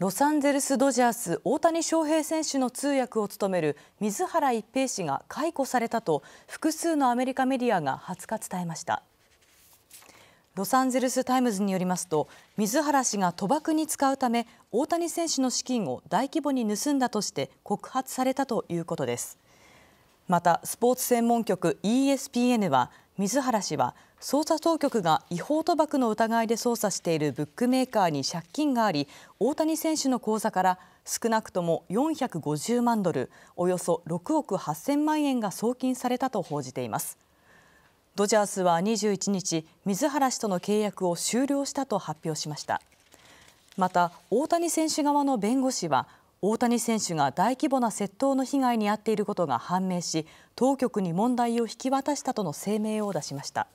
ロサンゼルス・ドジャース大谷翔平選手の通訳を務める水原一平氏が解雇されたと複数のアメリカメディアが20日伝えましたロサンゼルス・タイムズによりますと水原氏が賭博に使うため大谷選手の資金を大規模に盗んだとして告発されたということですまたスポーツ専門局 ESPN は水原氏は捜査当局が違法賭博の疑いで捜査しているブックメーカーに借金があり大谷選手の口座から少なくとも450万ドルおよそ6億8000万円が送金されたと報じていますドジャースは21日水原氏との契約を終了したと発表しましたまた大谷選手側の弁護士は大谷選手が大規模な窃盗の被害に遭っていることが判明し当局に問題を引き渡したとの声明を出しました。